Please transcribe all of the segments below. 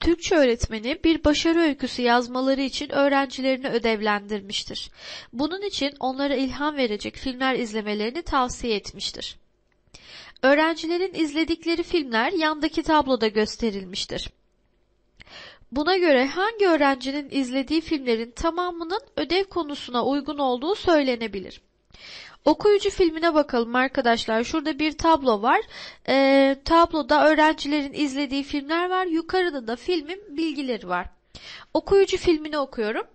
Türkçe öğretmeni bir başarı öyküsü yazmaları için öğrencilerini ödevlendirmiştir. Bunun için onlara ilham verecek filmler izlemelerini tavsiye etmiştir. Öğrencilerin izledikleri filmler yandaki tabloda gösterilmiştir. Buna göre hangi öğrencinin izlediği filmlerin tamamının ödev konusuna uygun olduğu söylenebilir. Okuyucu filmine bakalım arkadaşlar. Şurada bir tablo var. E, tabloda öğrencilerin izlediği filmler var. Yukarıda da filmin bilgileri var. Okuyucu filmini okuyorum.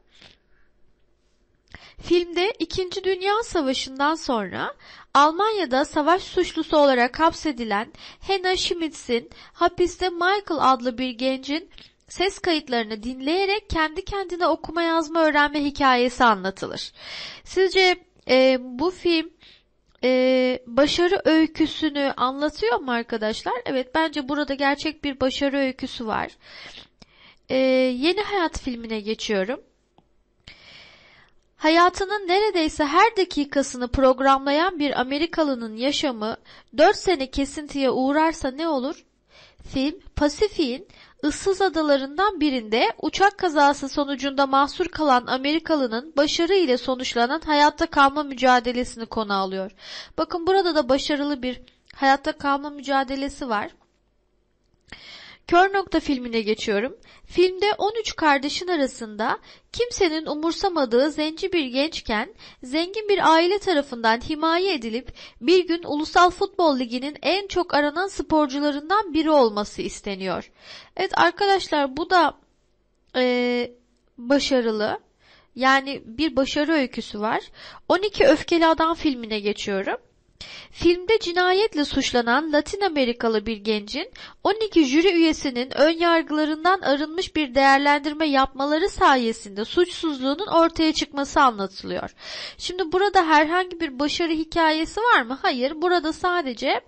Filmde 2. Dünya Savaşı'ndan sonra Almanya'da savaş suçlusu olarak hapsedilen Hannah Schmitz'in hapiste Michael adlı bir gencin ses kayıtlarını dinleyerek kendi kendine okuma yazma öğrenme hikayesi anlatılır. Sizce e, bu film e, başarı öyküsünü anlatıyor mu arkadaşlar? Evet bence burada gerçek bir başarı öyküsü var. E, Yeni Hayat filmine geçiyorum. Hayatının neredeyse her dakikasını programlayan bir Amerikalının yaşamı 4 sene kesintiye uğrarsa ne olur? Film, Pasifik'in Issız adalarından birinde uçak kazası sonucunda mahsur kalan Amerikalının başarı ile sonuçlanan hayatta kalma mücadelesini konu alıyor. Bakın burada da başarılı bir hayatta kalma mücadelesi var. Kör Nokta filmine geçiyorum. Filmde 13 kardeşin arasında kimsenin umursamadığı zenci bir gençken zengin bir aile tarafından himaye edilip bir gün Ulusal Futbol Ligi'nin en çok aranan sporcularından biri olması isteniyor. Evet arkadaşlar bu da e, başarılı. Yani bir başarı öyküsü var. 12 Öfkeli Adam filmine geçiyorum. Filmde cinayetle suçlanan Latin Amerikalı bir gencin 12 jüri üyesinin ön yargılarından arınmış bir değerlendirme yapmaları sayesinde suçsuzluğunun ortaya çıkması anlatılıyor. Şimdi burada herhangi bir başarı hikayesi var mı? Hayır. Burada sadece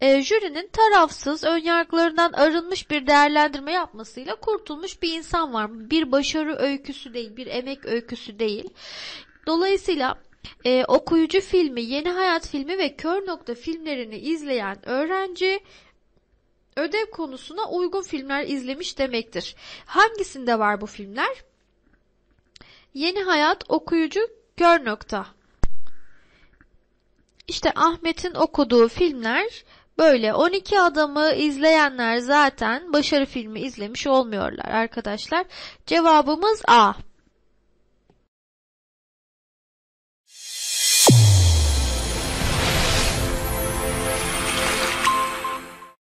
e, jürinin tarafsız, yargılarından arınmış bir değerlendirme yapmasıyla kurtulmuş bir insan var. Bir başarı öyküsü değil, bir emek öyküsü değil. Dolayısıyla e, okuyucu filmi, yeni hayat filmi ve kör nokta filmlerini izleyen öğrenci ödev konusuna uygun filmler izlemiş demektir. Hangisinde var bu filmler? Yeni hayat, okuyucu, kör nokta. İşte Ahmet'in okuduğu filmler böyle 12 adamı izleyenler zaten başarı filmi izlemiş olmuyorlar arkadaşlar. Cevabımız A.